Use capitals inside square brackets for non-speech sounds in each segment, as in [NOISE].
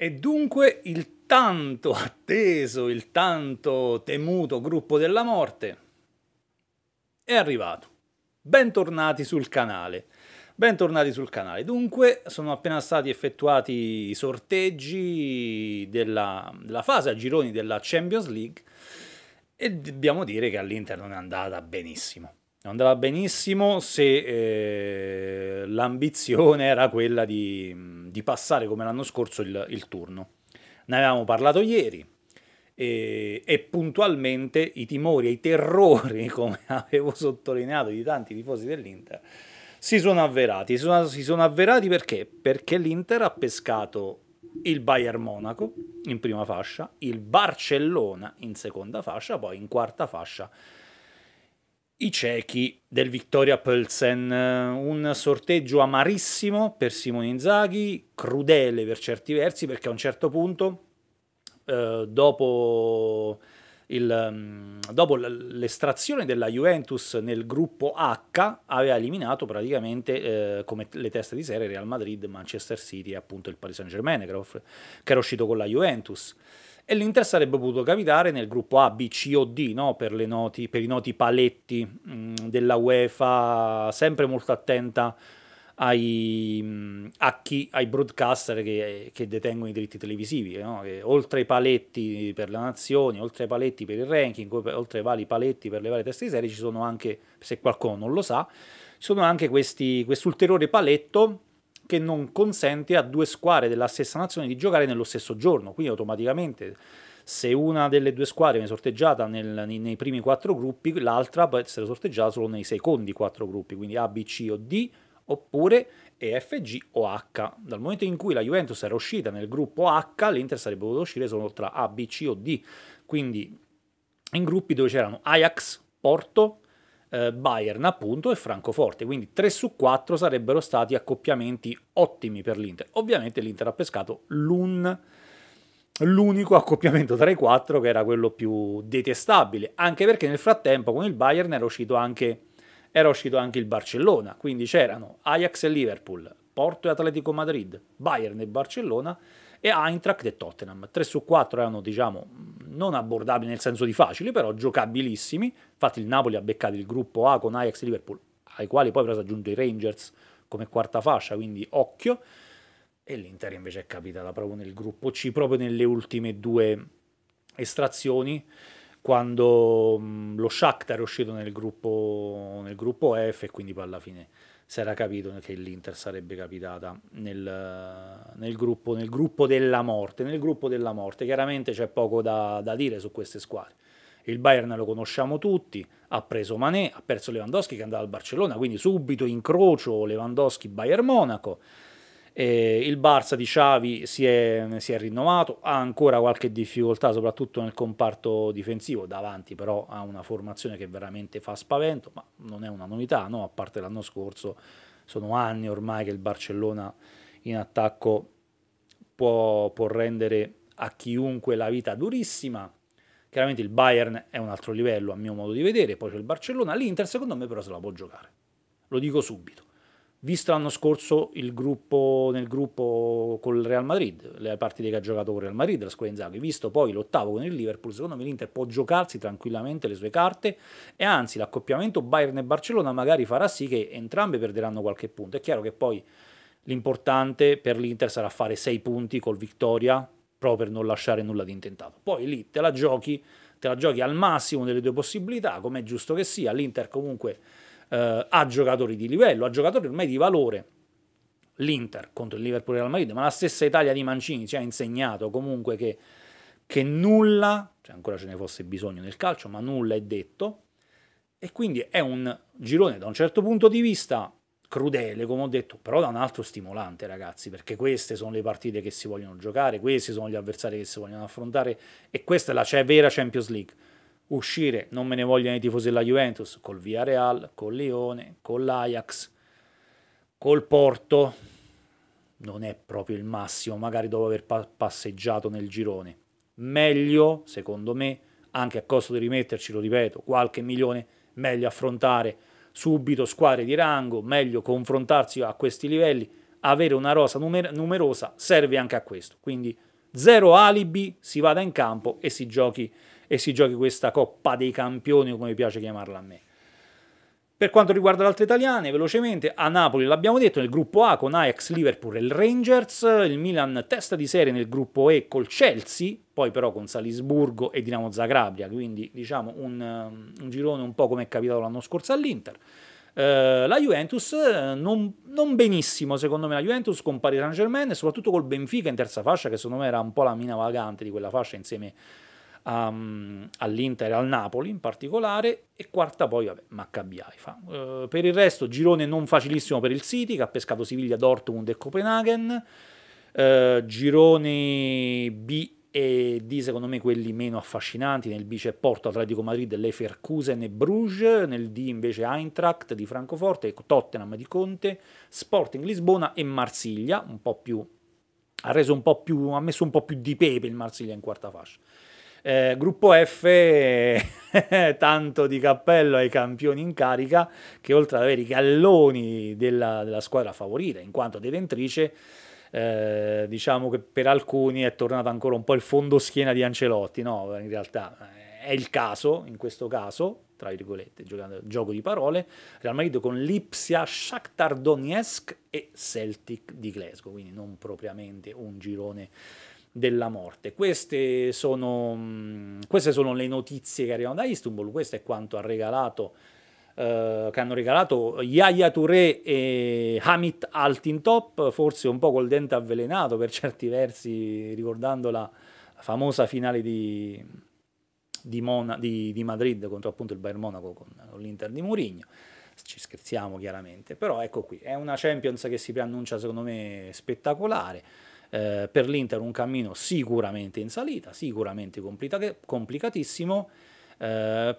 E dunque il tanto atteso, il tanto temuto gruppo della morte è arrivato. Bentornati sul canale. Bentornati sul canale. Dunque, sono appena stati effettuati i sorteggi della, della fase a gironi della Champions League e dobbiamo dire che all'Inter non è andata benissimo andava benissimo se eh, l'ambizione era quella di, di passare come l'anno scorso il, il, turno. Ne avevamo parlato ieri e, e, puntualmente i timori e i terrori, [LAUGHS] come avevo sottolineato, di tanti tifosi dell'Inter si sono avverati. Si sono, si sono avverati perché? Perché l'Inter ha pescato il Bayern Monaco in prima fascia, il Barcellona in seconda fascia, poi in quarta fascia i ciechi del Victoria Pölsen, un sorteggio amarissimo per Simone Inzaghi, crudele per certi versi perché a un certo punto, eh, dopo, il, mm, dopo, l'estrazione della Juventus nel gruppo H, aveva eliminato praticamente eh, come le teste di serie Real Madrid, Manchester City e appunto il Paris Saint Germain che era uscito con la Juventus e l'Inter sarebbe potuto capitare nel gruppo A, B, C o D no? per, noti, per, i noti paletti mh, mm, della UEFA, sempre molto attenta ai, mh, mm, chi, ai broadcaster che, che, detengono i diritti televisivi, no? che, oltre ai paletti per le nazioni, oltre ai paletti per il ranking, oltre ai vari paletti per le varie teste di serie, ci sono anche, se qualcuno non lo sa, ci sono anche questi, quest'ulteriore paletto che non consente a due squadre della stessa nazione di giocare nello stesso giorno, quindi automaticamente se una delle due squadre viene sorteggiata nel, nei, nei, primi quattro gruppi, l'altra può essere sorteggiata solo nei secondi quattro gruppi, quindi A, B, C o D, oppure E, F, G o H. Dal momento in cui la Juventus era uscita nel gruppo H, l'Inter sarebbe potuto uscire solo tra A, B, C o D, quindi in gruppi dove c'erano Ajax, Porto, eh, Bayern appunto e Francoforte, quindi 3 su 4 sarebbero stati accoppiamenti ottimi per l'Inter. Ovviamente l'Inter ha pescato l'un, l'unico accoppiamento tra i quattro che era quello più detestabile, anche perché nel frattempo con il Bayern era uscito anche, era uscito anche il Barcellona, quindi c'erano Ajax e Liverpool, Porto e Atletico Madrid, Bayern e Barcellona e Eintracht e Tottenham. 3 su 4 erano diciamo non abbordabili nel senso di facili, però giocabilissimi. Infatti il Napoli ha beccato il gruppo A con Ajax e Liverpool, ai quali poi però si aggiunto i Rangers come quarta fascia, quindi occhio. E l'Inter invece è capitata proprio nel gruppo C, proprio nelle ultime due estrazioni, quando lo Shakhtar è uscito nel gruppo, nel gruppo F e quindi poi alla fine si era capito che l'Inter sarebbe capitata nel, nel, gruppo, nel, gruppo, della morte. Nel gruppo della morte chiaramente c'è poco da, da dire su queste squadre. Il Bayern lo conosciamo tutti, ha preso Mané, ha perso Lewandowski che andava al Barcellona, quindi subito incrocio Lewandowski-Bayern Monaco. Eh, il Barça di Xavi si è, si è, rinnovato, ha ancora qualche difficoltà soprattutto nel comparto difensivo, davanti però ha una formazione che veramente fa spavento, ma non è una novità, no? a parte l'anno scorso sono anni ormai che il Barcellona in attacco può, può rendere a chiunque la vita durissima. Chiaramente il Bayern è un altro livello a mio modo di vedere, poi c'è il Barcellona, l'Inter secondo me però se la può giocare, lo dico subito Visto l'anno scorso gruppo, nel gruppo con il Real Madrid, le partite che ha giocato con il Real Madrid, la squadra Inzaghi, visto poi l'ottavo con il Liverpool, secondo me l'Inter può giocarsi tranquillamente le sue carte e anzi l'accoppiamento Bayern e Barcellona magari farà sì che entrambe perderanno qualche punto. È chiaro che poi l'importante per l'Inter sarà fare 6 punti col Victoria proprio per non lasciare nulla di intentato. Poi lì te la giochi, te la giochi al massimo delle tue possibilità, come è giusto che sia, l'Inter comunque eh, a giocatori di livello, a giocatori ormai di valore. L'Inter contro il Liverpool e Real Madrid, ma la stessa Italia di Mancini ci ha insegnato comunque che, che nulla, cioè ancora ce ne fosse bisogno nel calcio, ma nulla è detto. E quindi è un girone da un certo punto di vista crudele, come ho detto, però da un altro stimolante, ragazzi, perché queste sono le partite che si vogliono giocare, questi sono gli avversari che si vogliono affrontare e questa è la vera Champions League uscire, non me ne vogliono i tifosi della Juventus, col Villarreal, col Lione, con l'Ajax, col Porto, non è proprio il massimo, magari dopo aver pa passeggiato nel girone. Meglio, secondo me, anche a costo di rimetterci, lo ripeto, qualche milione, meglio affrontare subito squadre di rango, meglio confrontarsi a questi livelli, avere una rosa numer numerosa serve anche a questo. Quindi zero alibi, si vada in campo e si giochi e si giochi questa Coppa dei Campioni, come piace chiamarla a me. Per quanto riguarda le altre italiane, velocemente, a Napoli l'abbiamo detto, nel gruppo A con Ajax, Liverpool e il Rangers, il Milan testa di serie nel gruppo E col Chelsea, poi però con Salisburgo e Dinamo Zagravia, quindi diciamo un, um, un girone un po' come è capitato l'anno scorso all'Inter. Uh, la Juventus eh, non, non, benissimo, secondo me, la Juventus con Paris Saint-Germain e soprattutto col Benfica in terza fascia, che secondo me era un po' la mina vagante di quella fascia insieme a um, all'Inter e al Napoli in particolare e quarta poi vabbè, Maccabi Haifa. Uh, per il resto girone non facilissimo per il City che ha pescato Siviglia, Dortmund e Copenaghen, uh, eh, girone B e D secondo me quelli meno affascinanti, nel B c'è Porto, Atletico Madrid, Leverkusen e Bruges, nel D invece Eintracht di Francoforte, Tottenham di Conte, Sporting Lisbona e Marsiglia, un po' più ha, reso un po più, ha messo un po' più di pepe il Marsiglia in quarta fascia. Eh, gruppo F, eh, [LAUGHS] tanto di cappello ai campioni in carica, che oltre ad avere i galloni della, della squadra favorita in quanto detentrice, eh, diciamo che per alcuni è tornato ancora un po' il fondo schiena di Ancelotti, no? In realtà eh, è il caso, in questo caso, tra virgolette, giocando, gioco di parole, Real Madrid con Lipsia, Shakhtar Donetsk e Celtic di Glasgow, quindi non propriamente un girone della morte. Queste sono, mm, queste sono le notizie che arrivano da Istanbul, questo è quanto ha regalato Uh, che hanno regalato Yaya Touré e Hamid Altintop, forse un po' col dente avvelenato per certi versi, ricordando la famosa finale di, di, Mona, di, di Madrid contro appunto il Bayern Monaco con, con l'Inter di Mourinho. Ci scherziamo chiaramente, però ecco qui, è una Champions che si preannuncia secondo me spettacolare eh, per l'Inter un cammino sicuramente in salita, sicuramente complicatissimo, eh,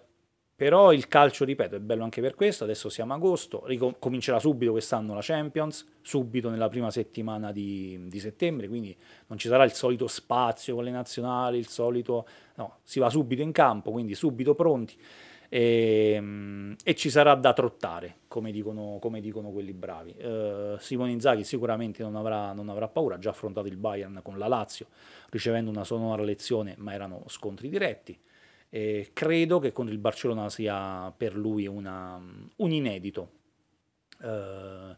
però il calcio, ripeto, è bello anche per questo, adesso siamo a agosto, comincerà subito quest'anno la Champions, subito nella prima settimana di, di, settembre, quindi non ci sarà il solito spazio con le nazionali, il solito... no, si va subito in campo, quindi subito pronti. E, ehm, e ci sarà da trottare, come dicono, come dicono quelli bravi. Eh, Simone Inzaghi sicuramente non avrà, non avrà paura, ha già affrontato il Bayern con la Lazio, ricevendo una sonora lezione, ma erano scontri diretti. Eh, credo che contro il Barcellona sia per lui una, un inedito. Eh,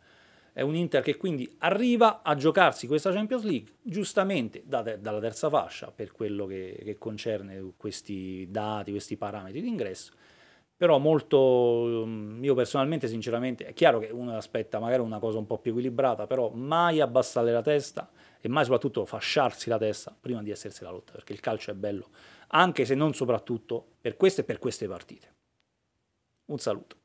è un Inter che quindi arriva a giocarsi questa Champions League giustamente da dalla terza fascia per quello che, che concerne questi dati, questi parametri d'ingresso però molto mm, io personalmente sinceramente è chiaro che uno aspetta magari una cosa un po' più equilibrata però mai abbassare la testa e mai soprattutto fasciarsi la testa prima di essersi la lotta perché il calcio è bello anche se non soprattutto per queste e per queste partite un saluto